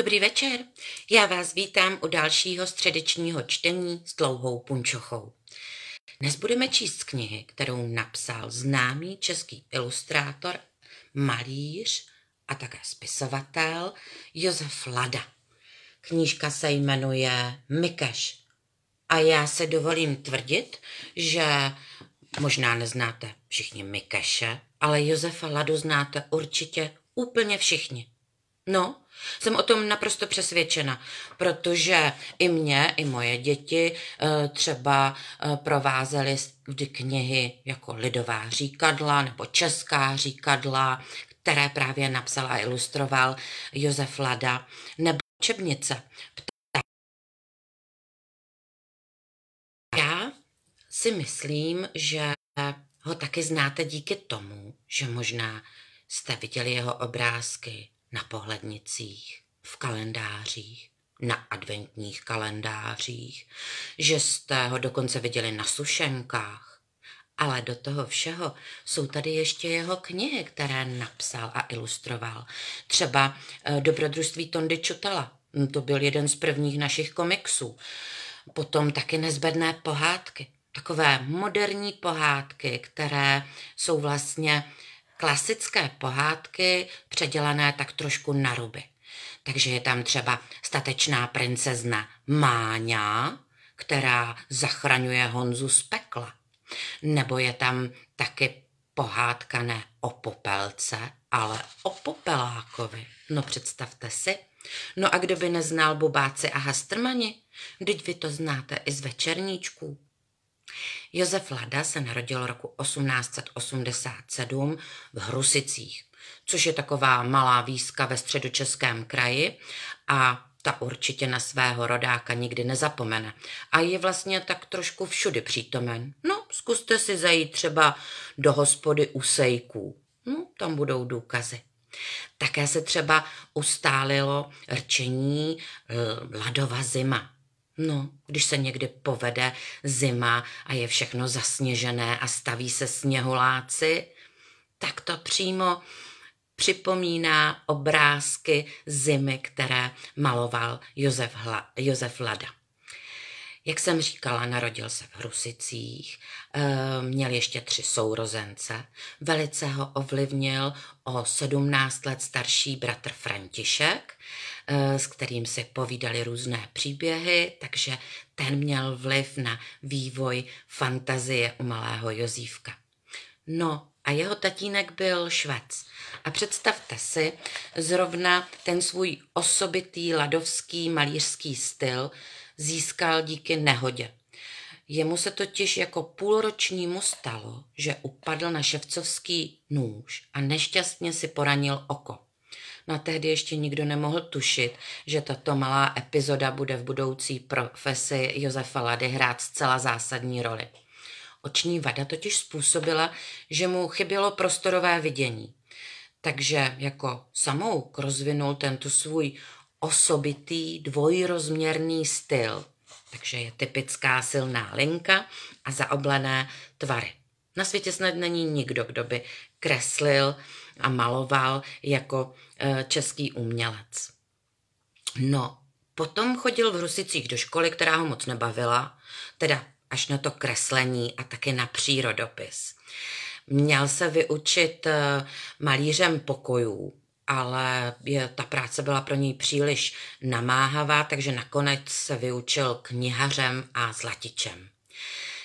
Dobrý večer, já vás vítám u dalšího středečního čtení s dlouhou punčochou. Dnes budeme číst z knihy, kterou napsal známý český ilustrátor, malíř a také spisovatel Josef Lada. Knížka se jmenuje Mikeš a já se dovolím tvrdit, že možná neznáte všichni Mikeše, ale Josefa Ladu znáte určitě úplně všichni. No, jsem o tom naprosto přesvědčena, protože i mě, i moje děti eh, třeba eh, provázely vždy knihy jako Lidová říkadla nebo Česká říkadla, které právě napsal a ilustroval Josef Lada, nebo Čebnice. Já si myslím, že ho taky znáte díky tomu, že možná jste viděli jeho obrázky na pohlednicích, v kalendářích, na adventních kalendářích, že jste ho dokonce viděli na sušenkách. Ale do toho všeho jsou tady ještě jeho knihy, které napsal a ilustroval. Třeba eh, Dobrodružství Tondy Čutala. Hm, to byl jeden z prvních našich komiksů. Potom taky nezbedné pohádky. Takové moderní pohádky, které jsou vlastně klasické pohádky předělané tak trošku na ruby. Takže je tam třeba statečná princezna Máňa, která zachraňuje Honzu z pekla. Nebo je tam taky pohádka ne o popelce, ale o popelákovi. No představte si. No a kdo by neznal bubáci a hastrmani? Vždyť vy to znáte i z večerníčků. Josef Lada se narodil roku 1887 v Hrusicích, což je taková malá výzka ve středočeském kraji a ta určitě na svého rodáka nikdy nezapomene a je vlastně tak trošku všudy přítomen. No, zkuste si zajít třeba do hospody u sejků. No, tam budou důkazy. Také se třeba ustálilo rčení eh, Ladova zima. No, když se někdy povede zima a je všechno zasněžené a staví se sněholáci, tak to přímo připomíná obrázky zimy, které maloval Josef, Hla, Josef Lada. Jak jsem říkala, narodil se v Rusicích, eh, měl ještě tři sourozence. Velice ho ovlivnil o 17 let starší bratr František, eh, s kterým si povídali různé příběhy, takže ten měl vliv na vývoj fantazie u malého Jozívka. No a jeho tatínek byl Švec. A představte si zrovna ten svůj osobitý ladovský malířský styl, získal díky nehodě. Jemu se totiž jako půlročnímu stalo, že upadl na ševcovský nůž a nešťastně si poranil oko. No tehdy ještě nikdo nemohl tušit, že tato malá epizoda bude v budoucí profesi Josefa Lady hrát zcela zásadní roli. Oční vada totiž způsobila, že mu chybělo prostorové vidění. Takže jako samouk rozvinul tento svůj osobitý dvojrozměrný styl, takže je typická silná linka a zaoblené tvary. Na světě snad není nikdo, kdo by kreslil a maloval jako e, český umělec. No, potom chodil v Rusicích do školy, která ho moc nebavila, teda až na to kreslení a taky na přírodopis. Měl se vyučit e, malířem pokojů, ale je, ta práce byla pro něj příliš namáhavá, takže nakonec se vyučil knihařem a zlatičem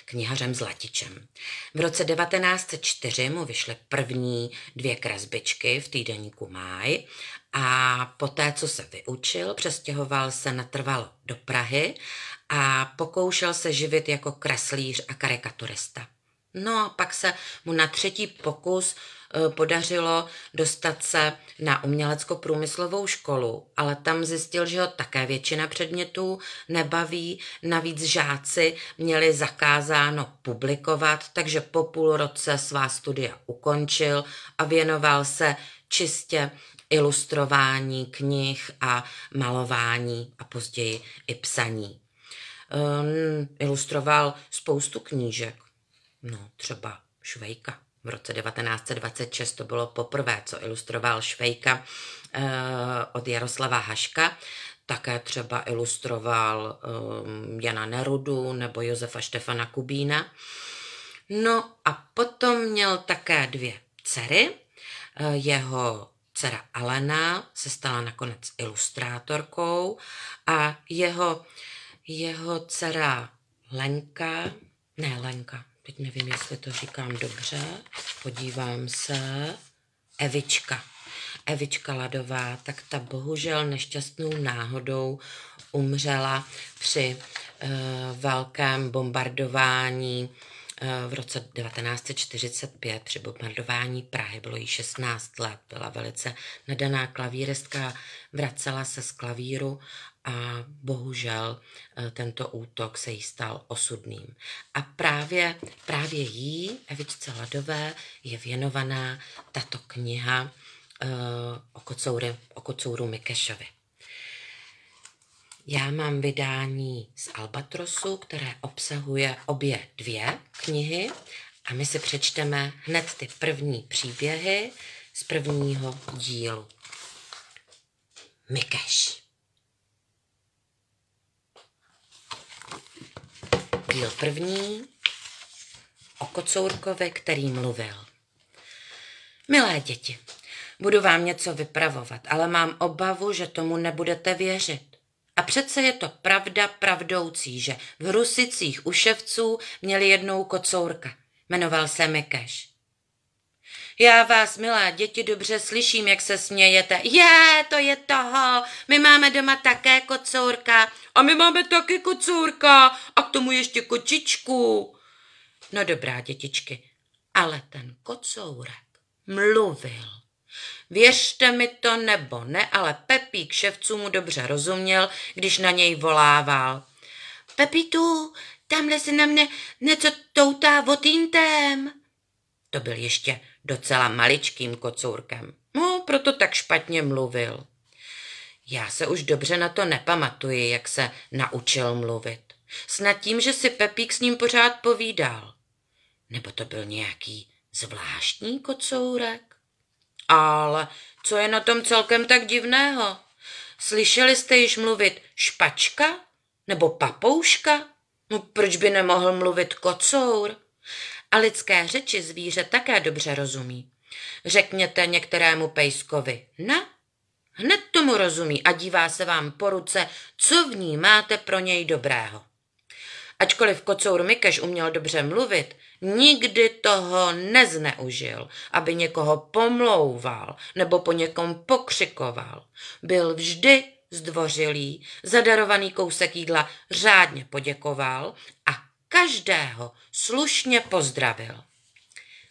knihařem Zlatičem. V roce 1904 mu vyšly první dvě kresbičky v týdeníku Máj a poté, co se vyučil, přestěhoval se natrvalo do Prahy a pokoušel se živit jako kreslíř a karikaturista. No a pak se mu na třetí pokus e, podařilo dostat se na umělecko-průmyslovou školu, ale tam zjistil, že ho také většina předmětů nebaví. Navíc žáci měli zakázáno publikovat, takže po půl roce svá studia ukončil a věnoval se čistě ilustrování knih a malování a později i psaní. Um, ilustroval spoustu knížek No, třeba Švejka. V roce 1926 to bylo poprvé, co ilustroval Švejka eh, od Jaroslava Haška. Také třeba ilustroval eh, Jana Nerudu nebo Josefa Štefana Kubína. No a potom měl také dvě dcery. Eh, jeho dcera Alena se stala nakonec ilustrátorkou a jeho, jeho dcera Lenka, ne Lenka, teď nevím, jestli to říkám dobře, podívám se, Evička. Evička Ladová, tak ta bohužel nešťastnou náhodou umřela při e, velkém bombardování e, v roce 1945 při bombardování Prahy, bylo jí 16 let, byla velice nadaná klavíristka, vracela se z klavíru a bohužel e, tento útok se jí stal osudným. A právě, právě jí, Evičce Ladové, je věnovaná tato kniha e, o kocouru, o kocouru Mikešovi. Já mám vydání z Albatrosu, které obsahuje obě dvě knihy a my si přečteme hned ty první příběhy z prvního dílu. Mikeš. byl první o kocourkovi, který mluvil. Milé děti, budu vám něco vypravovat, ale mám obavu, že tomu nebudete věřit. A přece je to pravda pravdoucí, že v Rusicích u ševců měli jednou kocourka. Jmenoval se Mikeš. Já vás, milá děti, dobře slyším, jak se smějete. Je, to je toho. My máme doma také kocourka. A my máme taky kocourka tomu ještě kočičku. No dobrá, dětičky, ale ten kocourek mluvil. Věřte mi to nebo ne, ale Pepík ševců mu dobře rozuměl, když na něj volával. Pepitu, tamhle se na mne něco toutá votíntem. To byl ještě docela maličkým kocourkem. No, proto tak špatně mluvil. Já se už dobře na to nepamatuji, jak se naučil mluvit. Snad tím, že si Pepík s ním pořád povídal. Nebo to byl nějaký zvláštní kocourek? Ale co je na tom celkem tak divného? Slyšeli jste již mluvit špačka? Nebo papouška? No proč by nemohl mluvit kocour? A lidské řeči zvíře také dobře rozumí. Řekněte některému pejskovi na, hned tomu rozumí a dívá se vám po ruce, co v ní máte pro něj dobrého. Ačkoliv kocour Mikeš uměl dobře mluvit, nikdy toho nezneužil, aby někoho pomlouval nebo po někom pokřikoval. Byl vždy zdvořilý, zadarovaný kousek jídla řádně poděkoval a každého slušně pozdravil.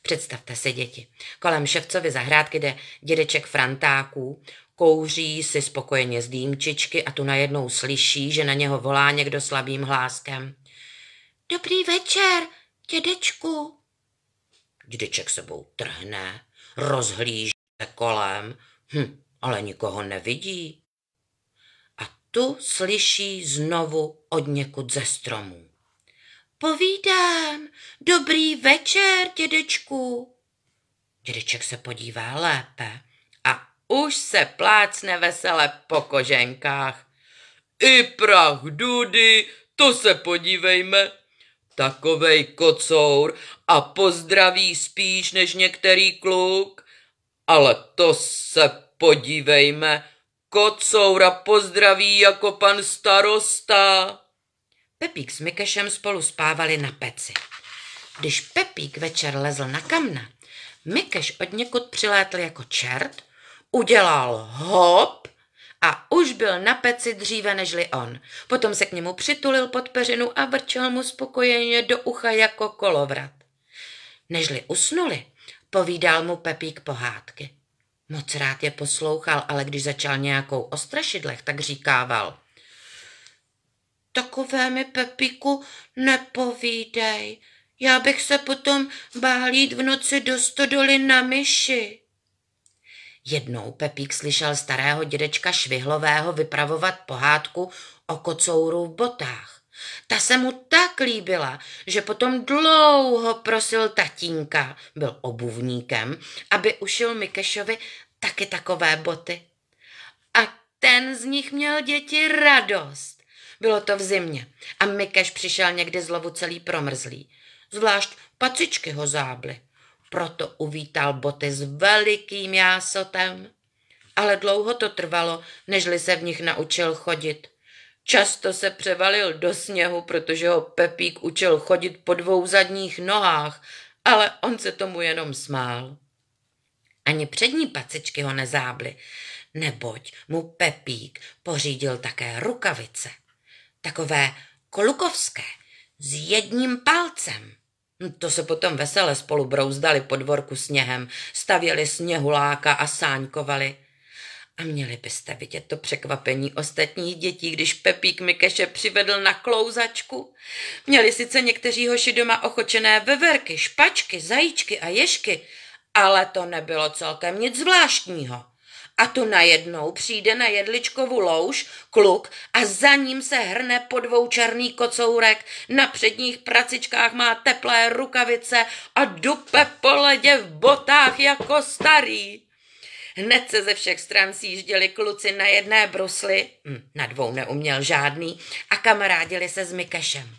Představte si děti. Kolem ševcovy zahrádky jde dědeček Frantáků, kouří si spokojeně z dýmčičky a tu najednou slyší, že na něho volá někdo slabým hláskem. Dobrý večer, dědečku. Dědeček sebou trhne, rozhlíží se kolem, hm, ale nikoho nevidí. A tu slyší znovu od někud ze stromů. Povídám, dobrý večer, dědečku. Dědeček se podívá lépe a už se plácne vesele po koženkách. I prach dudy, to se podívejme, takovej kocour a pozdraví spíš než některý kluk. Ale to se podívejme, kocoura pozdraví jako pan starosta. Pepík s Mikešem spolu spávali na peci. Když Pepík večer lezl na kamna, Mikeš od někud přilétl jako čert, udělal hop a už byl na peci dříve nežli on. Potom se k němu přitulil pod peřinu a vrčel mu spokojeně do ucha jako kolovrat. Nežli usnuli, povídal mu Pepík pohádky. Moc rád je poslouchal, ale když začal nějakou o strašidlech, tak říkával. Takové mi, Pepíku, nepovídej. Já bych se potom bál jít v noci do stodoly na myši. Jednou Pepík slyšel starého dědečka Švihlového vypravovat pohádku o kocouru v botách. Ta se mu tak líbila, že potom dlouho prosil tatínka, byl obuvníkem, aby ušil Mikešovi taky takové boty. A ten z nich měl děti radost. Bylo to v zimě a Mikeš přišel někdy z lovu celý promrzlý. Zvlášť pacičky ho zábly. Proto uvítal boty s velikým jásotem. Ale dlouho to trvalo, nežli se v nich naučil chodit. Často se převalil do sněhu, protože ho Pepík učil chodit po dvou zadních nohách, ale on se tomu jenom smál. Ani přední pacičky ho nezábly, neboť mu Pepík pořídil také rukavice. Takové kolukovské, s jedním palcem. No, to se potom vesele spolu brouzdali po dvorku sněhem, stavěli sněhuláka a sáňkovali. A měli byste vidět to překvapení ostatních dětí, když Pepík Mikeše přivedl na klouzačku. Měli sice někteří hoši doma ochočené veverky, špačky, zajíčky a ješky, ale to nebylo celkem nic zvláštního. A tu najednou přijde na jedličkovou louž kluk a za ním se hrne po dvou černý kocourek, na předních pracičkách má teplé rukavice a dupe po ledě v botách jako starý. Hned se ze všech stran sjížděli kluci na jedné brusli, hm, na dvou neuměl žádný, a kamarádili se s Mikešem.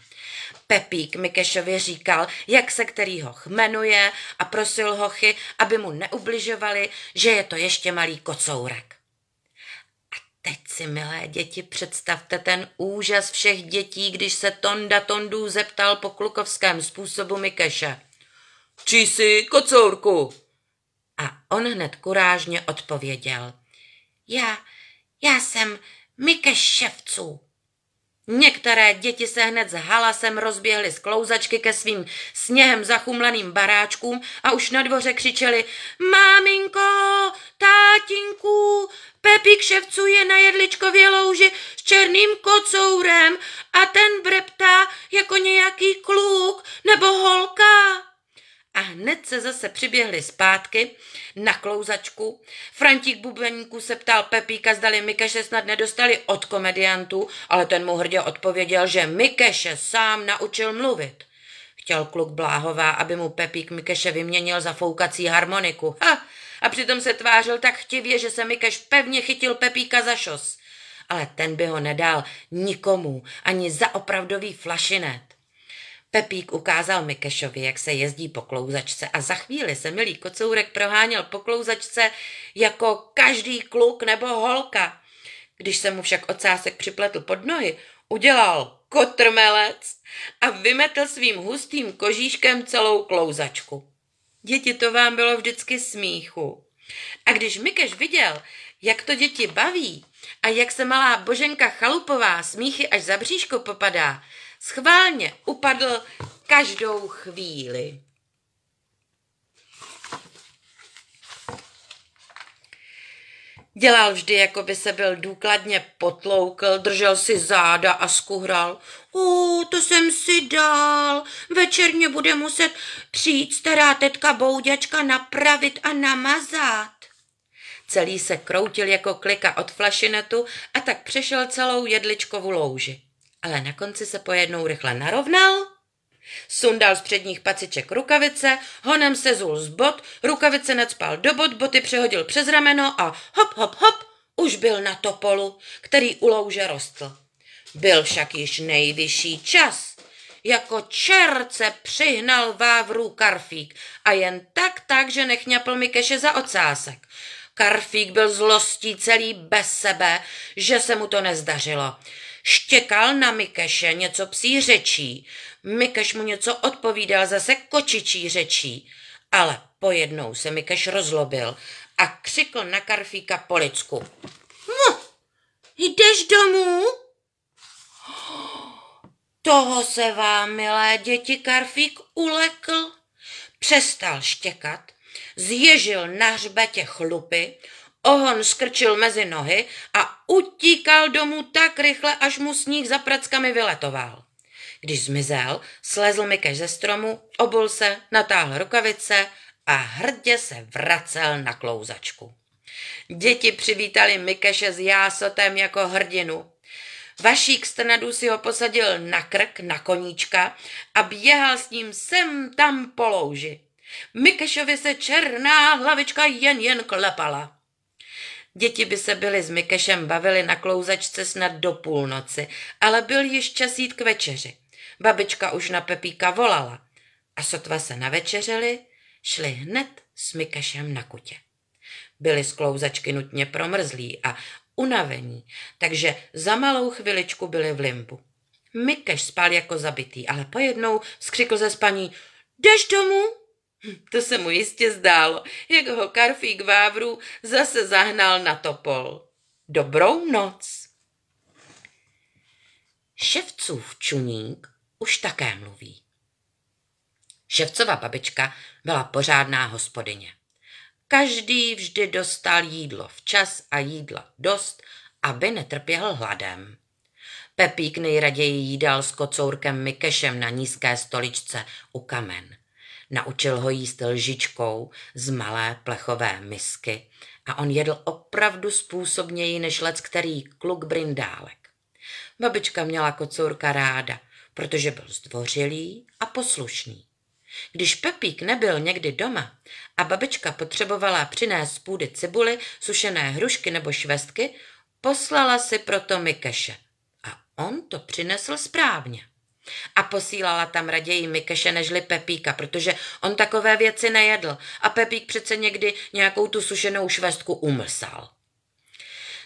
Pepík Mikešovi říkal, jak se který hoch jmenuje a prosil hochy, aby mu neubližovali, že je to ještě malý kocourek. A teď si, milé děti, představte ten úžas všech dětí, když se Tonda Tondů zeptal po klukovském způsobu Mikeše. Čí jsi, kocourku? A on hned kurážně odpověděl. Já, já jsem Mikeš Ševců. Některé děti se hned s halasem rozběhly z klouzačky ke svým sněhem zachumleným baráčkům a už na dvoře křičeli Máminko, tátinku, Pepík ševcuje na jedličkově louži s černým kocourem a ten breptá jako nějaký kluk nebo holka a hned se zase přiběhli zpátky na klouzačku. František Bubeníku se ptal Pepíka, zdali Mikeše snad nedostali od komediantů, ale ten mu hrdě odpověděl, že Mikeše sám naučil mluvit. Chtěl kluk Bláhová, aby mu Pepík Mikeše vyměnil za foukací harmoniku. Ha! A přitom se tvářil tak chtivě, že se Mikeš pevně chytil Pepíka za šos. Ale ten by ho nedal nikomu, ani za opravdový flašinet. Pepík ukázal Mikešovi, jak se jezdí po klouzačce a za chvíli se milý kocourek proháněl po klouzačce jako každý kluk nebo holka. Když se mu však ocásek připletl pod nohy, udělal kotrmelec a vymetl svým hustým kožíškem celou klouzačku. Děti to vám bylo vždycky smíchu. A když Mikeš viděl, jak to děti baví a jak se malá Boženka Chalupová smíchy až za bříško popadá, Schválně upadl každou chvíli. Dělal vždy, jako by se byl důkladně potloukl, držel si záda a skuhral. U, to jsem si dal, večerně bude muset přijít stará tetka bouděčka napravit a namazat. Celý se kroutil jako klika od flašinetu a tak přešel celou jedličkovou louži ale na konci se pojednou rychle narovnal, sundal z předních paciček rukavice, honem sezul z bot, rukavice nadspal do bot, boty přehodil přes rameno a hop, hop, hop, už byl na topolu, který u louže rostl. Byl však již nejvyšší čas. Jako čerce přihnal Vávru Karfík a jen tak tak, že nechňapl mi keše za ocásek. Karfík byl zlostí celý bez sebe, že se mu to nezdařilo. Štěkal na Mikeše něco psí řečí. Mikeš mu něco odpovídal zase kočičí řečí. Ale pojednou se Mikeš rozlobil a křikl na Karfíka po lidsku. Hm, jdeš domů? Toho se vám, milé děti, Karfík ulekl. Přestal štěkat, zježil na hřbetě chlupy, Ohon skrčil mezi nohy a utíkal domů tak rychle, až mu sníh za prackami vyletoval. Když zmizel, slezl Mikeš ze stromu, obul se, natáhl rukavice a hrdě se vracel na klouzačku. Děti přivítali Mikeše s jásotem jako hrdinu. Vašík Strnadů si ho posadil na krk, na koníčka a běhal s ním sem tam po louži. Mikešovi se černá hlavička jen jen klepala. Děti by se byly s Mikešem bavili na klouzačce snad do půlnoci, ale byl již čas jít k večeři. Babička už na Pepíka volala. A sotva se navečeřeli, šli hned s Mikešem na kutě. Byli klouzačky nutně promrzlí a unavení, takže za malou chviličku byli v limbu. Mikeš spal jako zabitý, ale pojednou skřikl ze spaní, jdeš domů? To se mu jistě zdálo, jak ho Karfík Vávru zase zahnal na topol. Dobrou noc. Ševcův čuník už také mluví. Ševcová babička byla pořádná hospodyně. Každý vždy dostal jídlo včas a jídla dost, aby netrpěl hladem. Pepík nejraději jídal s kocourkem Mikešem na nízké stoličce u kamen – Naučil ho jíst lžičkou z malé plechové misky a on jedl opravdu způsobněji než lec, který kluk brindálek. Babička měla kocourka ráda, protože byl zdvořilý a poslušný. Když Pepík nebyl někdy doma a babička potřebovala přinést půdy cibuly, sušené hrušky nebo švestky, poslala si proto Mikeše. A on to přinesl správně. A posílala tam raději Mikeše nežli Pepíka, protože on takové věci nejedl a Pepík přece někdy nějakou tu sušenou švestku umlsal.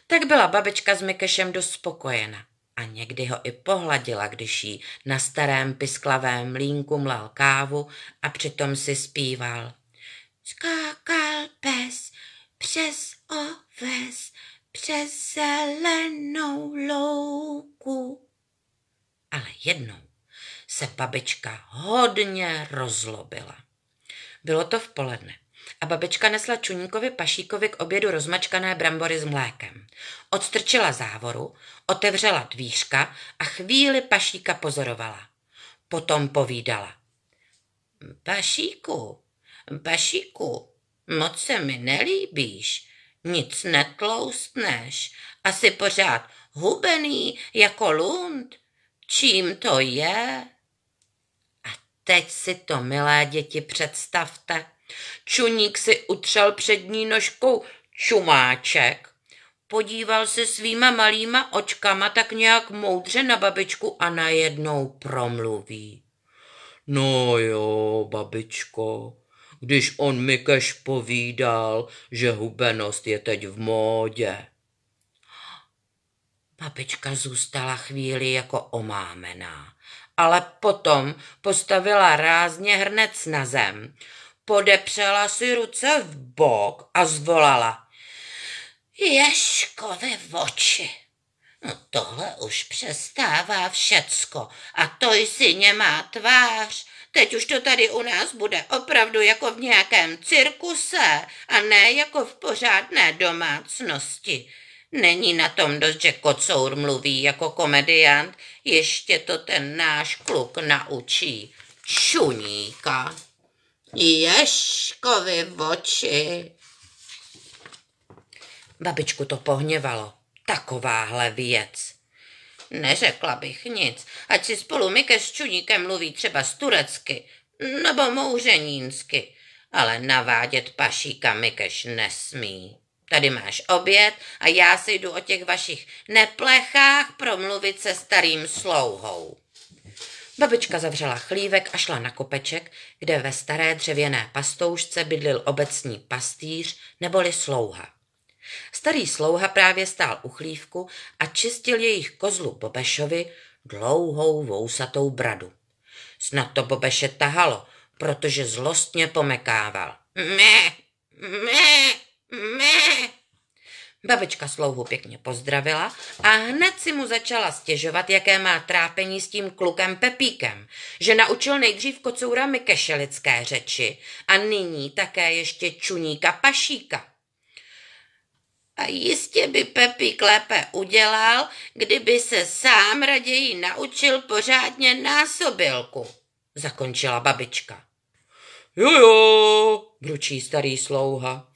Tak byla babička s Mikešem dost spokojena a někdy ho i pohladila, když jí na starém pisklavém mlínku mlal kávu a přitom si zpíval. Skákal pes přes oves, přes zelenou louku. Ale jednou se babička hodně rozlobila. Bylo to v poledne a babička nesla Čuníkovi Pašíkovi k obědu rozmačkané brambory s mlékem. Odstrčila závoru, otevřela dvířka a chvíli Pašíka pozorovala. Potom povídala. Pašíku, Pašíku, moc se mi nelíbíš, nic netloustneš, asi pořád hubený jako lund. Čím to je? Teď si to, milé děti, představte. Čuník si utřel přední nožkou čumáček, podíval se svýma malýma očkama tak nějak moudře na babičku a najednou promluví. No jo, babičko, když on mi keš povídal, že hubenost je teď v módě. Babička zůstala chvíli jako omámená ale potom postavila rázně hrnec na zem, podepřela si ruce v bok a zvolala. Ješkovi v oči. No tohle už přestává všecko a to jsi nemá tvář. Teď už to tady u nás bude opravdu jako v nějakém cirkuse a ne jako v pořádné domácnosti. Není na tom dost, že kocour mluví jako komediant, ještě to ten náš kluk naučí. Čuníka. Ješkovi oči. Babičku to pohněvalo. Takováhle věc. Neřekla bych nic, ať si spolu Mike s Čuníkem mluví třeba z turecky nebo mouřenínsky, ale navádět pašíka Mikeš nesmí. Tady máš oběd a já si jdu o těch vašich neplechách promluvit se starým slouhou. Babička zavřela chlívek a šla na kopeček, kde ve staré dřevěné pastoušce bydlil obecní pastýř neboli slouha. Starý slouha právě stál u chlívku a čistil jejich kozlu Bobešovi dlouhou vousatou bradu. Snad to Bobeše tahalo, protože zlostně pomekával. Me, me, me. Babička slouhu pěkně pozdravila a hned si mu začala stěžovat, jaké má trápení s tím klukem Pepíkem, že naučil nejdřív kocoura Mikešelické řeči a nyní také ještě čuníka Pašíka. A jistě by Pepík lépe udělal, kdyby se sám raději naučil pořádně násobilku, zakončila babička. Jo, jo, bručí starý slouha.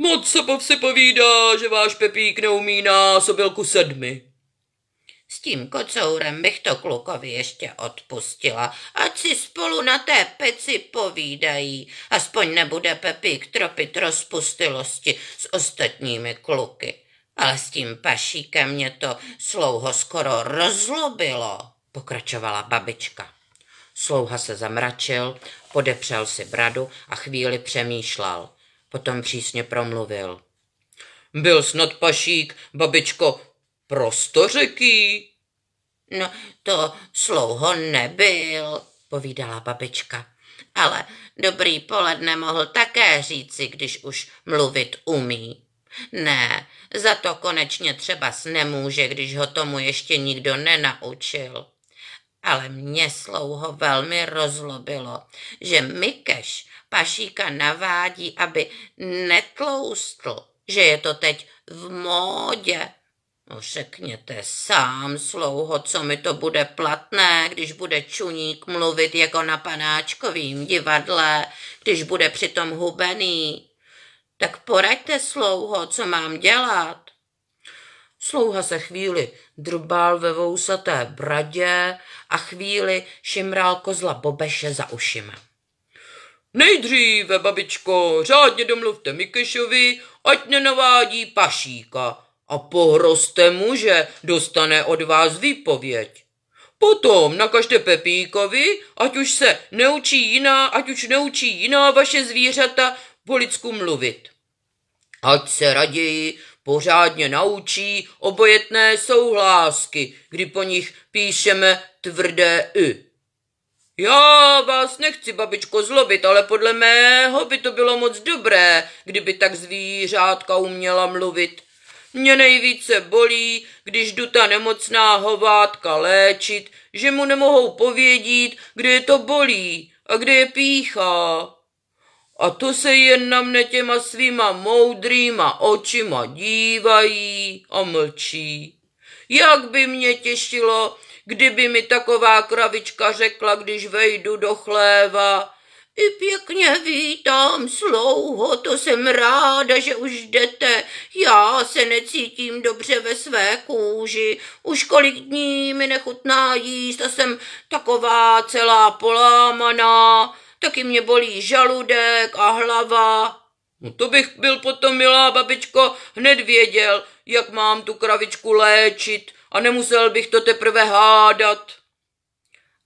Moc se si povídá, že váš Pepík neumí na sobělku sedmi. S tím kocourem bych to klukovi ještě odpustila, ať si spolu na té peci povídají. Aspoň nebude Pepík tropit rozpustilosti s ostatními kluky. Ale s tím pašíkem mě to slouho skoro rozlobilo, pokračovala babička. Slouha se zamračil, podepřel si bradu a chvíli přemýšlel – Potom přísně promluvil. Byl snad pašík, babičko, prostořeký? No, to slouho nebyl, povídala babička. Ale dobrý poledne mohl také říci, když už mluvit umí. Ne, za to konečně třeba nemůže, když ho tomu ještě nikdo nenaučil. Ale mě slouho velmi rozlobilo, že Mikeš pašíka navádí, aby netloustl, že je to teď v módě. No řekněte sám, slouho, co mi to bude platné, když bude čuník mluvit jako na panáčkovým divadle, když bude přitom hubený. Tak poraďte, slouho, co mám dělat. Slouha se chvíli drbal ve vousaté bradě a chvíli šimral kozla Bobeše za ušima. Nejdříve, babičko, řádně domluvte Mikešovi, ať nenavádí pašíka a pohroste mu, že dostane od vás výpověď. Potom nakažte Pepíkovi, ať už se neučí jiná, ať už neučí jiná vaše zvířata po lidsku mluvit. Ať se raději pořádně naučí obojetné souhlásky, kdy po nich píšeme tvrdé y. Já vás nechci, babičko, zlobit, ale podle mého by to bylo moc dobré, kdyby tak zvířátka uměla mluvit. Mě nejvíce bolí, když jdu ta nemocná hovátka léčit, že mu nemohou povědět, kde je to bolí a kde je píchá. A to se jen na mne těma svýma moudrýma očima dívají a mlčí. Jak by mě těšilo, kdyby mi taková kravička řekla, když vejdu do chléva. I pěkně vítám, slouho, to jsem ráda, že už jdete. Já se necítím dobře ve své kůži. Už kolik dní mi nechutná jíst a jsem taková celá polámaná taky mě bolí žaludek a hlava. No to bych byl potom, milá babičko, hned věděl, jak mám tu kravičku léčit a nemusel bych to teprve hádat.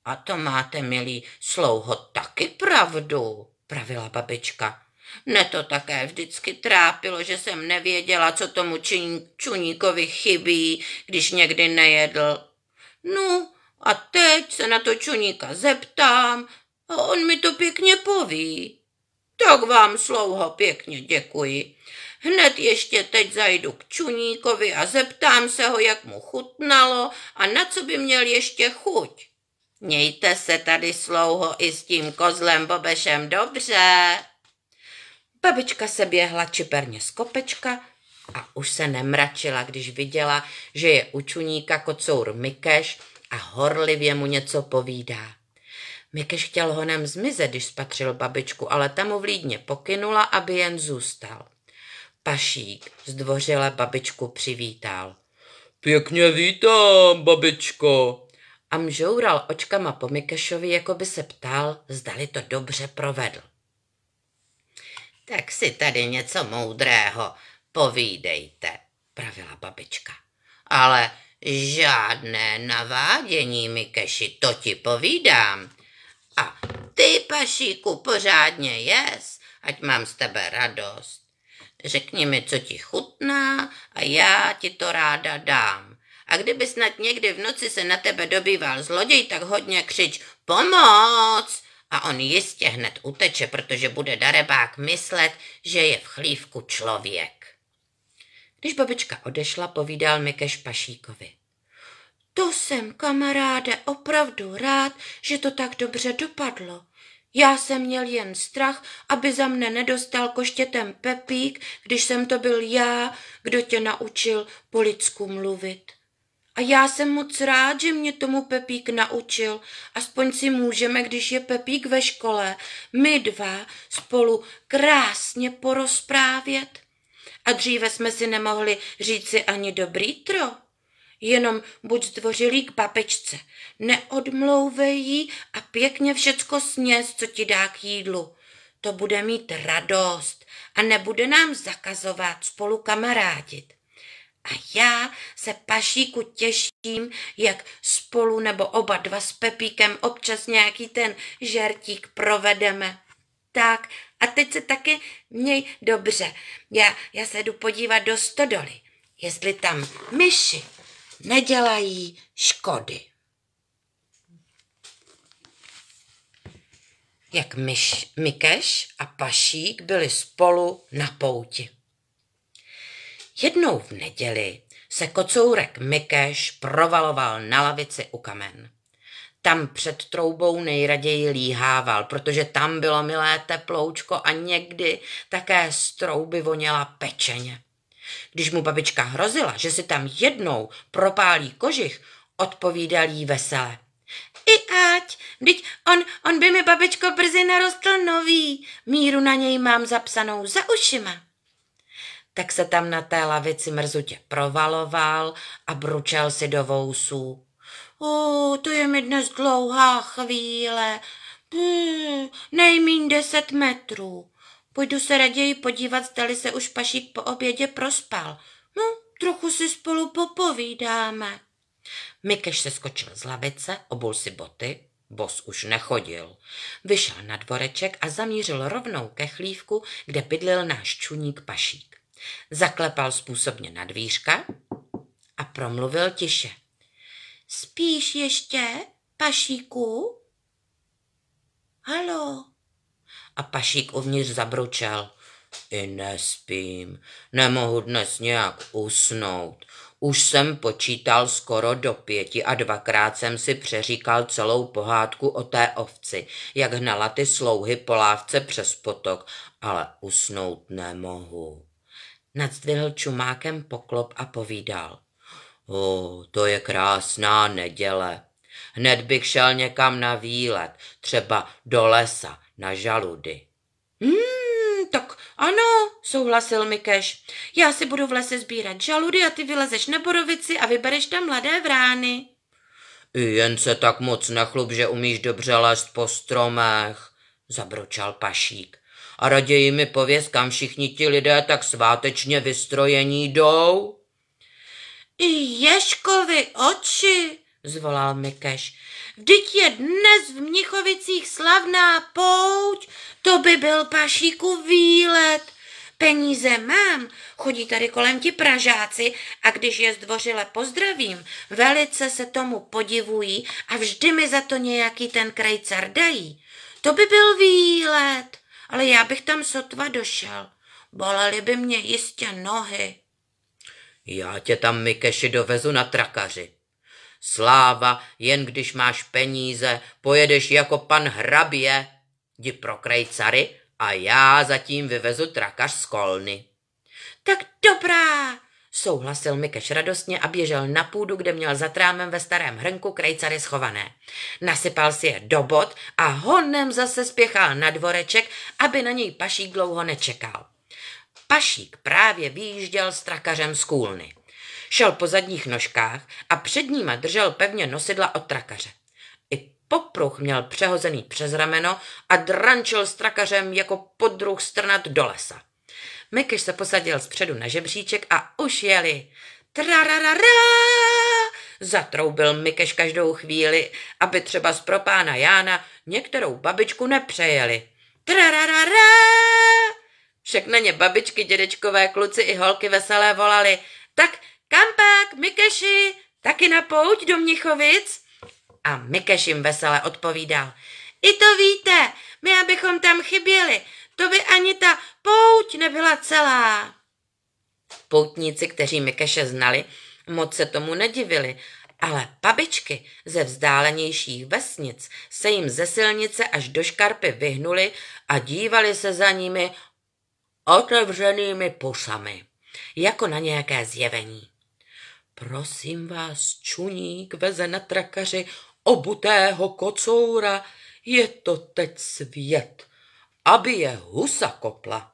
A to máte, milí, slouho taky pravdu, pravila babička. Ne to také vždycky trápilo, že jsem nevěděla, co tomu čin, čuníkovi chybí, když někdy nejedl. No a teď se na to čuníka zeptám a on mi to pěkně poví. Tak vám slouho pěkně děkuji. Hned ještě teď zajdu k Čuníkovi a zeptám se ho, jak mu chutnalo a na co by měl ještě chuť. Mějte se tady slouho i s tím kozlem Bobešem dobře. Babička se běhla čiperně z kopečka a už se nemračila, když viděla, že je u Čuníka kocour Mikeš a horlivě mu něco povídá. Mikeš chtěl honem zmizet, když spatřil babičku, ale ta mu vlídně pokynula, aby jen zůstal. Pašík zdvořile babičku přivítal. Pěkně vítám, babičko. A mžoural očkama po Mikešovi, jako by se ptal, zdali to dobře provedl. Tak si tady něco moudrého povídejte, pravila babička. Ale žádné navádění, Mikeši, to ti povídám. A ty, pašíku, pořádně jes, ať mám z tebe radost. Řekni mi, co ti chutná a já ti to ráda dám. A kdyby snad někdy v noci se na tebe dobýval zloděj, tak hodně křič pomoc! A on jistě hned uteče, protože bude darebák myslet, že je v chlívku člověk. Když babička odešla, povídal Mikeš Pašíkovi. To jsem, kamaráde, opravdu rád, že to tak dobře dopadlo. Já jsem měl jen strach, aby za mne nedostal koštětem Pepík, když jsem to byl já, kdo tě naučil po lidsku mluvit. A já jsem moc rád, že mě tomu Pepík naučil. Aspoň si můžeme, když je Pepík ve škole, my dva spolu krásně porozprávět. A dříve jsme si nemohli říci ani dobrý tro. Jenom buď zdvořilý k babičce. neodmlouvej jí a pěkně všecko sněz, co ti dá k jídlu. To bude mít radost a nebude nám zakazovat spolu kamarádit. A já se pašíku těším, jak spolu nebo oba dva s Pepíkem občas nějaký ten žertík provedeme. Tak a teď se taky měj dobře. Já, já se jdu podívat do stodoly, jestli tam myši nedělají škody. Jak myš, Mikeš a Pašík byli spolu na pouti. Jednou v neděli se kocourek Mikeš provaloval na lavici u kamen. Tam před troubou nejraději líhával, protože tam bylo milé teploučko a někdy také z trouby voněla pečeně. Když mu babička hrozila, že si tam jednou propálí kožich, odpovídal jí vesele. I ať, byť on, on by mi babičko brzy narostl nový, míru na něj mám zapsanou za ušima. Tak se tam na té lavici mrzutě provaloval a bručel si do vousů. O, to je mi dnes dlouhá chvíle, Pů, nejmín deset metrů. Půjdu se raději podívat, zdali se už pašík po obědě prospal. No, trochu si spolu popovídáme. Mikeš se skočil z lavice, obul si boty, bos už nechodil. Vyšel na dvoreček a zamířil rovnou ke chlívku, kde bydlil náš čuník pašík. Zaklepal způsobně na dvířka a promluvil tiše. Spíš ještě, pašíku? Halo, a pašík uvnitř zabručel. I nespím, nemohu dnes nějak usnout. Už jsem počítal skoro do pěti a dvakrát jsem si přeříkal celou pohádku o té ovci, jak hnala ty slouhy po lávce přes potok, ale usnout nemohu. Nadzdvihl čumákem poklop a povídal. O, to je krásná neděle. Hned bych šel někam na výlet, třeba do lesa, na žaludy. Hmm, tak ano, souhlasil Mikeš. Já si budu v lese sbírat žaludy a ty vylezeš na borovici a vybereš tam mladé vrány. I jen se tak moc nechlub, že umíš dobře lézt po stromech, zabročal pašík. A raději mi pověz, kam všichni ti lidé tak svátečně vystrojení jdou. I Ješkovi oči, zvolal Mikeš. Vždyť je dnes v Mnichovicích slavná pouť, to by byl pašíku výlet. Peníze mám, chodí tady kolem ti pražáci a když je zdvořile pozdravím, velice se tomu podivují a vždy mi za to nějaký ten krajcar dají. To by byl výlet, ale já bych tam sotva došel. Bolely by mě jistě nohy. Já tě tam, Mikeši, dovezu na trakaři, Sláva, jen když máš peníze, pojedeš jako pan hrabě. Jdi pro krejcary a já zatím vyvezu trakař z kolny. Tak dobrá, Souhlasil Mikeš radostně a běžel na půdu, kde měl za trámem ve starém hrnku krejcary schované. Nasypal si je do bod a honem zase spěchal na dvoreček, aby na něj pašík dlouho nečekal. Pašík právě výjížděl s trakařem z kůlny. Šel po zadních nožkách a před níma držel pevně nosidla od trakaře. I popruh měl přehozený přes rameno a drančil s trakařem jako podruh strnat do lesa. Mikyš se posadil zpředu na žebříček a už jeli. Trararara! Zatroubil Mikeš každou chvíli, aby třeba z propána Jána některou babičku nepřejeli. Trararara! Však na ně babičky, dědečkové, kluci i holky veselé volali. Tak Kampak, Mikeši, taky na pouť do Mnichovic? A Mikeš jim vesele odpovídal. I to víte, my abychom tam chyběli, to by ani ta pouť nebyla celá. Poutníci, kteří Mikeše znali, moc se tomu nedivili, ale pabičky ze vzdálenějších vesnic se jim ze silnice až do škarpy vyhnuli a dívali se za nimi otevřenými pusami, jako na nějaké zjevení. Prosím vás, čuník veze na trakaři obutého kocoura, je to teď svět, aby je husa kopla.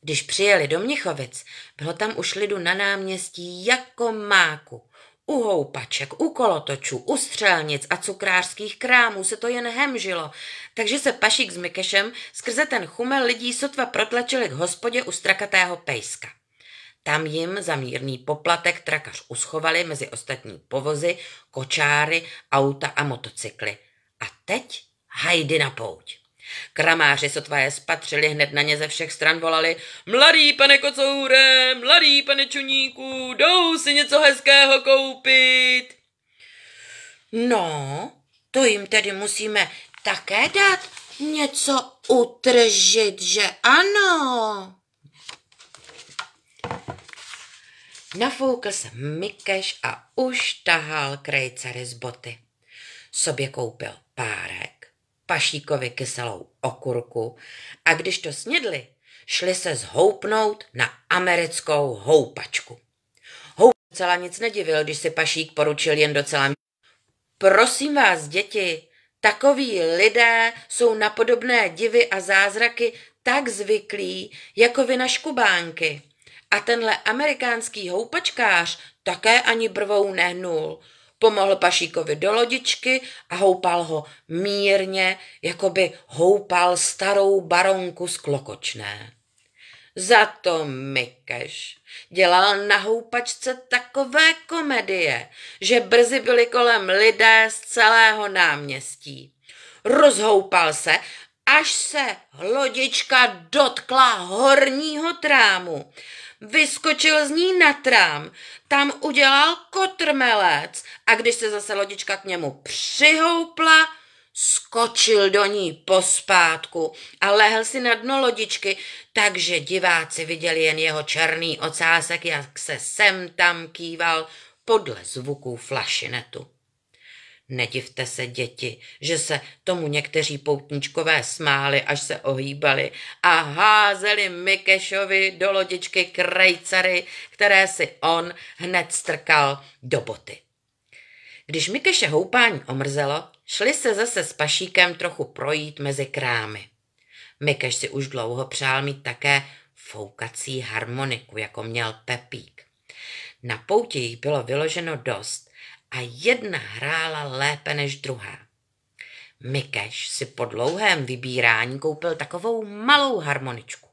Když přijeli do Mnichovic, bylo tam už lidu na náměstí jako máku. U houpaček, u kolotočů, u střelnic a cukrářských krámů se to jen hemžilo, takže se Pašík s Mikešem skrze ten chumel lidí sotva protlačili k hospodě u strakatého pejska. Tam jim za mírný poplatek trakař uschovali mezi ostatní povozy, kočáry, auta a motocykly. A teď hajdy na pouť. Kramáři sotva je spatřili, hned na ně ze všech stran volali Mladý pane kocoure, mladý pane čuníku, jdou si něco hezkého koupit. No, to jim tedy musíme také dát něco utržit, že ano? Nafoukl se mikeš a už tahal krejcary z boty. Sobě koupil párek, pašíkovi kyselou okurku a když to snědli, šli se zhoupnout na americkou houpačku. Houp docela nic nedivil, když si pašík poručil jen docela Prosím vás, děti, takoví lidé jsou na podobné divy a zázraky tak zvyklí, jako vy na škubánky. A tenhle amerikánský houpačkář také ani brvou nehnul. Pomohl Pašíkovi do lodičky a houpal ho mírně, jako by houpal starou baronku z klokočné. Za to Mikeš dělal na houpačce takové komedie, že brzy byli kolem lidé z celého náměstí. Rozhoupal se, až se lodička dotkla horního trámu Vyskočil z ní na trám, tam udělal kotrmelec a když se zase lodička k němu přihoupla, skočil do ní pospátku a lehl si na dno lodičky, takže diváci viděli jen jeho černý ocásek, jak se sem tam kýval podle zvuků flašinetu. Nedivte se, děti, že se tomu někteří poutničkové smáli, až se ohýbali a házeli Mikešovi do lodičky krejcary, které si on hned strkal do boty. Když Mikeše houpání omrzelo, šli se zase s pašíkem trochu projít mezi krámy. Mikeš si už dlouho přál mít také foukací harmoniku, jako měl Pepík. Na poutě jich bylo vyloženo dost a jedna hrála lépe než druhá. Mikeš si po dlouhém vybírání koupil takovou malou harmoničku.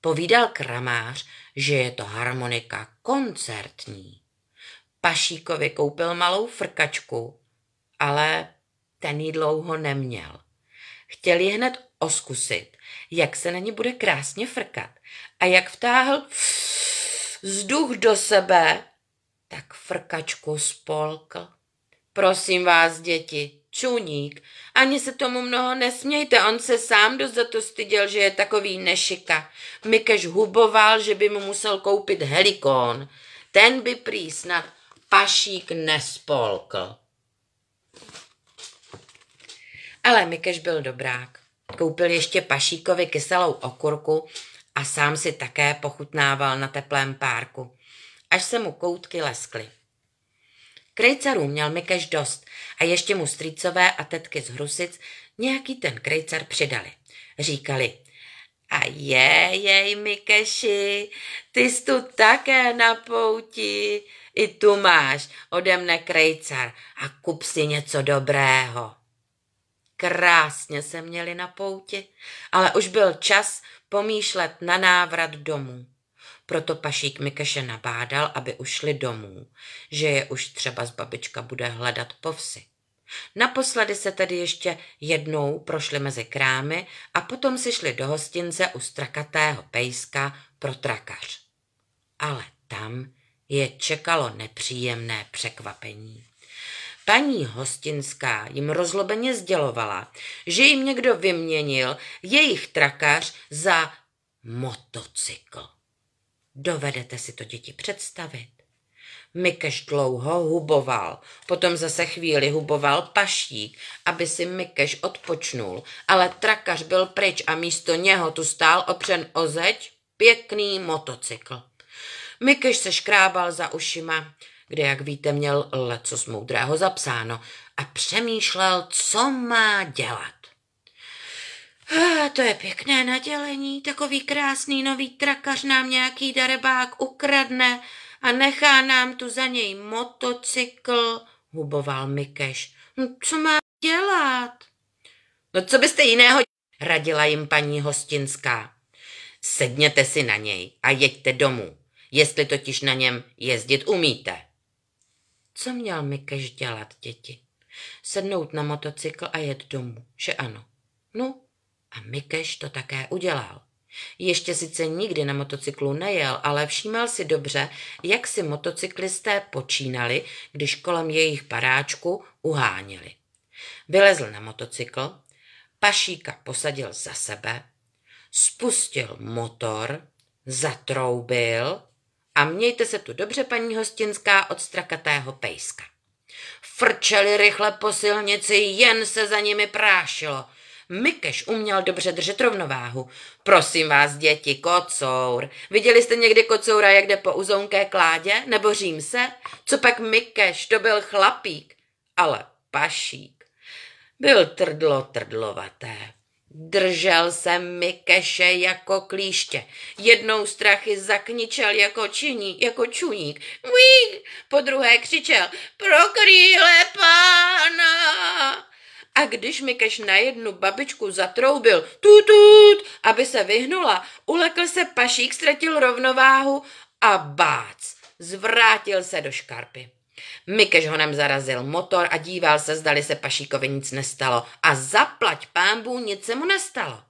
Povídal kramář, že je to harmonika koncertní. Pašíkovi koupil malou frkačku, ale ten ji dlouho neměl. Chtěl ji hned oskusit, jak se na ní bude krásně frkat a jak vtáhl vzduch do sebe, tak frkačku spolkl. Prosím vás, děti, čuník, ani se tomu mnoho nesmějte, on se sám dost za to styděl, že je takový nešika. Mikeš huboval, že by mu musel koupit helikon. Ten by prý snad pašík nespolkl. Ale Mikeš byl dobrák. Koupil ještě pašíkovi kyselou okurku a sám si také pochutnával na teplém párku až se mu koutky leskly. Krejcarů měl Mikeš dost a ještě mu strýcové a tetky z Hrusic nějaký ten krejcar přidali. Říkali, a je, jej, Mikeši, ty jsi tu také na pouti. I tu máš ode mne krejcar a kup si něco dobrého. Krásně se měli na pouti, ale už byl čas pomýšlet na návrat domů. Proto pašík Mikeše nabádal, aby ušli domů, že je už třeba z babička bude hledat po vsi. Naposledy se tedy ještě jednou prošli mezi krámy a potom si šli do hostince u strakatého pejska pro trakař. Ale tam je čekalo nepříjemné překvapení. Paní hostinská jim rozlobeně sdělovala, že jim někdo vyměnil jejich trakař za motocykl. Dovedete si to děti představit? Mikeš dlouho huboval, potom zase chvíli huboval paštík, aby si Mikeš odpočnul, ale trakař byl pryč a místo něho tu stál opřen o zeď pěkný motocykl. Mikeš se škrábal za ušima, kde, jak víte, měl leco moudrého zapsáno a přemýšlel, co má dělat. Ah, to je pěkné nadělení, takový krásný nový trakař nám nějaký darebák ukradne a nechá nám tu za něj motocykl, huboval Mikeš. No, co má dělat? No co byste jiného radila jim paní Hostinská. Sedněte si na něj a jeďte domů, jestli totiž na něm jezdit umíte. Co měl Mikeš dělat, děti? Sednout na motocykl a jet domů, že ano? No, a Mikeš to také udělal. Ještě sice nikdy na motocyklu nejel, ale všímal si dobře, jak si motocyklisté počínali, když kolem jejich paráčku uháněli. Vylezl na motocykl, pašíka posadil za sebe, spustil motor, zatroubil a mějte se tu dobře, paní hostinská, od strakatého pejska. Frčeli rychle po silnici, jen se za nimi prášilo – Mikeš uměl dobře držet rovnováhu. Prosím vás, děti, kocour. Viděli jste někdy kocoura, jak jde po uzonké kládě? Nebo se. Co pak Mikeš, to byl chlapík. Ale pašík. Byl trdlo trdlovaté. Držel se Mikeše jako klíště. Jednou strachy zakničel jako činí, jako čuník. Uí! Po druhé křičel, prokrýle pána! A když Mikeš na jednu babičku zatroubil tutut, aby se vyhnula, ulekl se pašík, ztratil rovnováhu a bác, zvrátil se do škarpy. Mikeš honem zarazil motor a díval se, zdali se Pašíkovi nic nestalo. A zaplať pámbů nic se mu nestalo.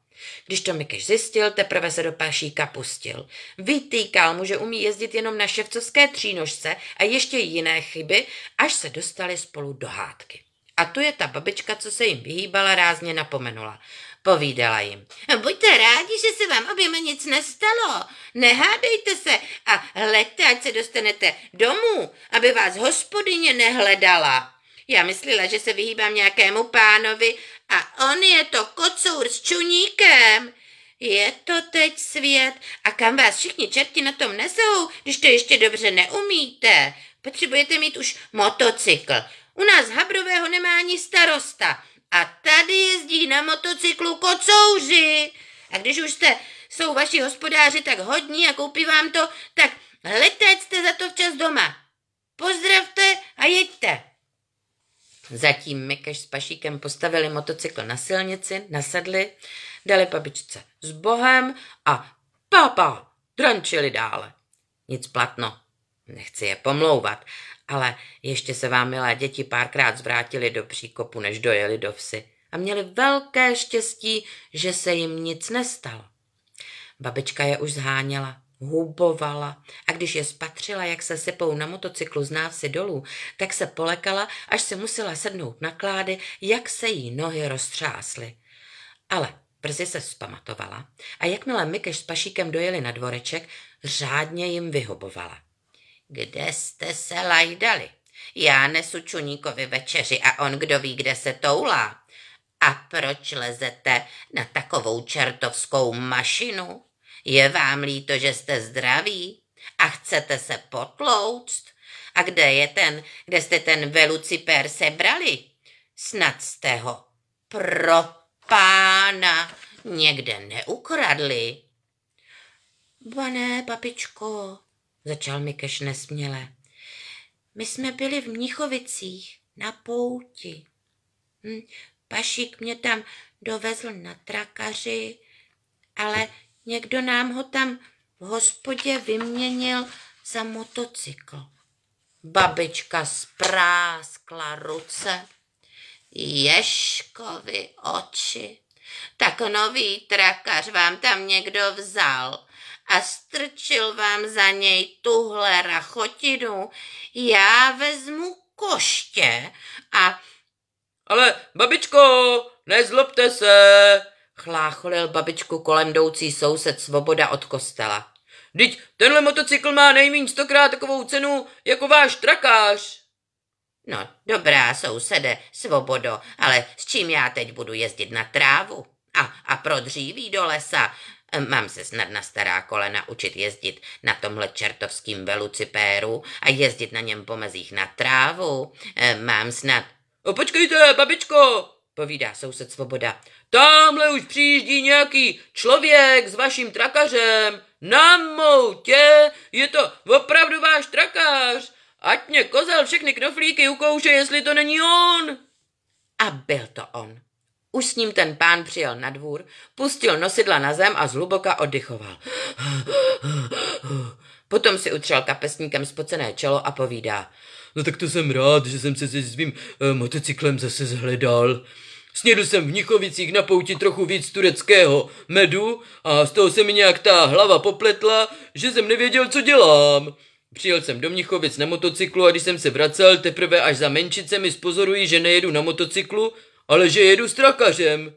Když to Mikeš zjistil, teprve se do Pašíka pustil. Vytýkal mu, že umí jezdit jenom na ševcovské třínožce a ještě jiné chyby, až se dostali spolu do hádky. A tu je ta babička, co se jim vyhýbala, rázně napomenula. Povídala jim. Buďte rádi, že se vám oběma nic nestalo. Nehádejte se a hledte, ať se dostanete domů, aby vás hospodyně nehledala. Já myslela, že se vyhýbám nějakému pánovi a on je to kocour s čuníkem. Je to teď svět a kam vás všichni čerti na tom nesou, když to ještě dobře neumíte. Potřebujete mít už motocykl. U nás Habrového nemá ani starosta. A tady jezdí na motocyklu kocouři. A když už jste, jsou vaši hospodáři tak hodní a koupí vám to, tak letět jste za to včas doma. Pozdravte a jeďte. Zatím Mikeš s Pašíkem postavili motocykl na silnici, nasedli, dali babičce s bohem a papa, drančili dále. Nic platno. Nechci je pomlouvat, ale ještě se vám, milé děti, párkrát zvrátili do příkopu, než dojeli do vsi. A měli velké štěstí, že se jim nic nestalo. Babička je už zháněla, hubovala a když je spatřila, jak se sypou na motocyklu z návsi dolů, tak se polekala, až si musela sednout na klády, jak se jí nohy roztřásly. Ale brzy se spamatovala, a jakmile Mikeš s Pašíkem dojeli na dvoreček, řádně jim vyhobovala. Kde jste se lajdali? Já nesu Čuníkovi večeři a on kdo ví, kde se toulá. A proč lezete na takovou čertovskou mašinu? Je vám líto, že jste zdraví? A chcete se potlouct? A kde je ten, kde jste ten velucipér sebrali? Snad jste ho pro pána někde neukradli. Ba papičko, začal Mikeš nesměle. My jsme byli v Mnichovicích na pouti. Hm, pašík mě tam dovezl na trakaři, ale někdo nám ho tam v hospodě vyměnil za motocykl. Babička spráskla ruce. Ješkovi oči. Tak nový trakař vám tam někdo vzal a strčil vám za něj tuhle rachotinu, já vezmu koště a... Ale babičko, nezlobte se, chlácholil babičku kolem jdoucí soused Svoboda od kostela. Vždyť tenhle motocykl má nejméně stokrát takovou cenu jako váš trakář. No, dobrá, sousede, svobodo, ale s čím já teď budu jezdit na trávu? A, a pro dříví do lesa? Mám se snad na stará kolena učit jezdit na tomhle čertovským velucipéru a jezdit na něm po mezích na trávu. Eh, mám snad... O, no, počkejte, babičko, povídá soused Svoboda. Tamhle už přijíždí nějaký člověk s vaším trakařem. Na moutě, je to opravdu váš trakař. Ať mě kozel všechny knoflíky ukouše, jestli to není on. A byl to on. Už s ním ten pán přijel na dvůr, pustil nosidla na zem a zhluboka oddychoval. Potom si utřel kapesníkem spocené čelo a povídá. No tak to jsem rád, že jsem se se svým e, motocyklem zase zhledal. Snědl jsem v Nichovicích na pouti trochu víc tureckého medu a z toho se mi nějak ta hlava popletla, že jsem nevěděl, co dělám. Přijel jsem do Mnichovic na motocyklu a když jsem se vracel, teprve až za menšice mi spozorují, že nejedu na motocyklu, ale že jedu s trakařem.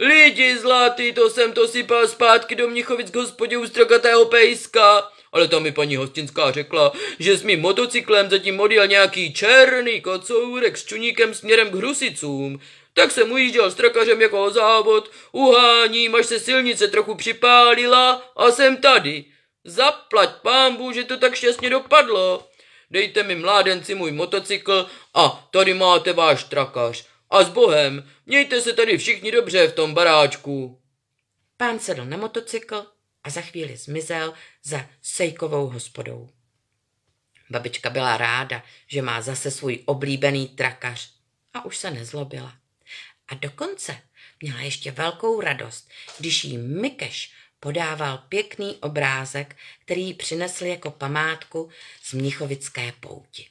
Lidi zlatý, to jsem to sypal zpátky do Mnichovic k hospodě u strakatého pejska. Ale tam mi paní hostinská řekla, že s mým motocyklem zatím odjel nějaký černý kocourek s čuníkem směrem k Hrusicům. Tak jsem ujížděl s trakařem jako o závod, uháním, až se silnice trochu připálila a jsem tady. Zaplať pámbu, že to tak šťastně dopadlo. Dejte mi mládenci můj motocykl a tady máte váš trakař. A s Bohem, mějte se tady všichni dobře v tom baráčku. Pán sedl na motocykl a za chvíli zmizel za sejkovou hospodou. Babička byla ráda, že má zase svůj oblíbený trakař a už se nezlobila. A dokonce měla ještě velkou radost, když jí Mikeš podával pěkný obrázek, který jí přinesl jako památku z Mnichovické pouti.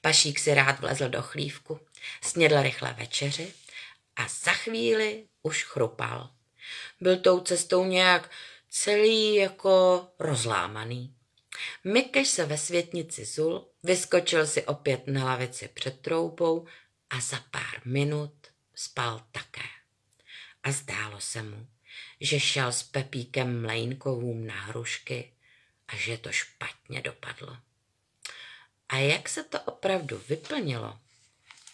Pašík si rád vlezl do chlívku Snědl rychle večeři a za chvíli už chrupal. Byl tou cestou nějak celý jako rozlámaný. Mikeš se ve světnici zul, vyskočil si opět na lavici před troubou a za pár minut spal také. A zdálo se mu, že šel s Pepíkem Mlejnkovům na hrušky a že to špatně dopadlo. A jak se to opravdu vyplnilo,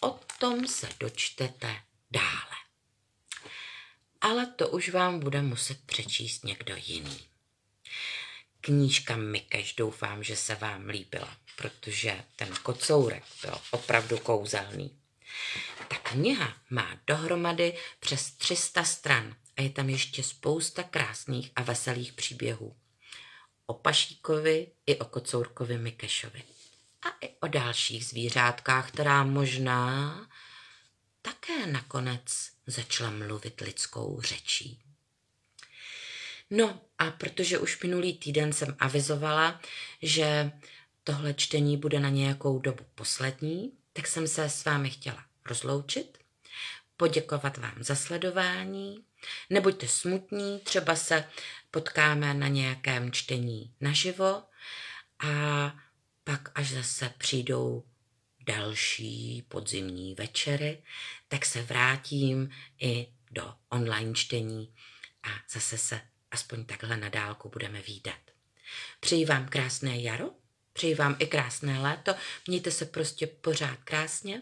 O tom se dočtete dále. Ale to už vám bude muset přečíst někdo jiný. Knížka Mikeš doufám, že se vám líbila, protože ten kocourek byl opravdu kouzelný. Ta kniha má dohromady přes 300 stran a je tam ještě spousta krásných a veselých příběhů. O Pašíkovi i o kocourkovi Mikešovi a i o dalších zvířátkách, která možná také nakonec začala mluvit lidskou řečí. No a protože už minulý týden jsem avizovala, že tohle čtení bude na nějakou dobu poslední, tak jsem se s vámi chtěla rozloučit, poděkovat vám za sledování. Nebuďte smutní, třeba se potkáme na nějakém čtení naživo a pak až zase přijdou další podzimní večery, tak se vrátím i do online čtení a zase se aspoň takhle na dálku budeme výdat. Přeji vám krásné jaro, přeji vám i krásné léto, mějte se prostě pořád krásně.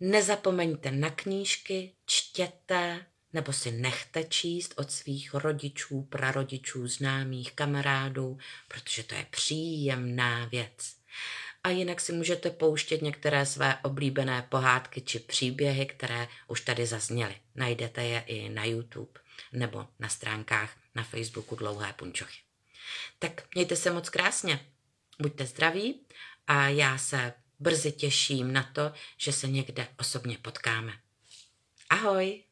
Nezapomeňte na knížky, čtěte, nebo si nechte číst od svých rodičů, prarodičů, známých, kamarádů, protože to je příjemná věc. A jinak si můžete pouštět některé své oblíbené pohádky či příběhy, které už tady zazněly. Najdete je i na YouTube nebo na stránkách na Facebooku Dlouhé punčochy. Tak mějte se moc krásně, buďte zdraví a já se brzy těším na to, že se někde osobně potkáme. Ahoj!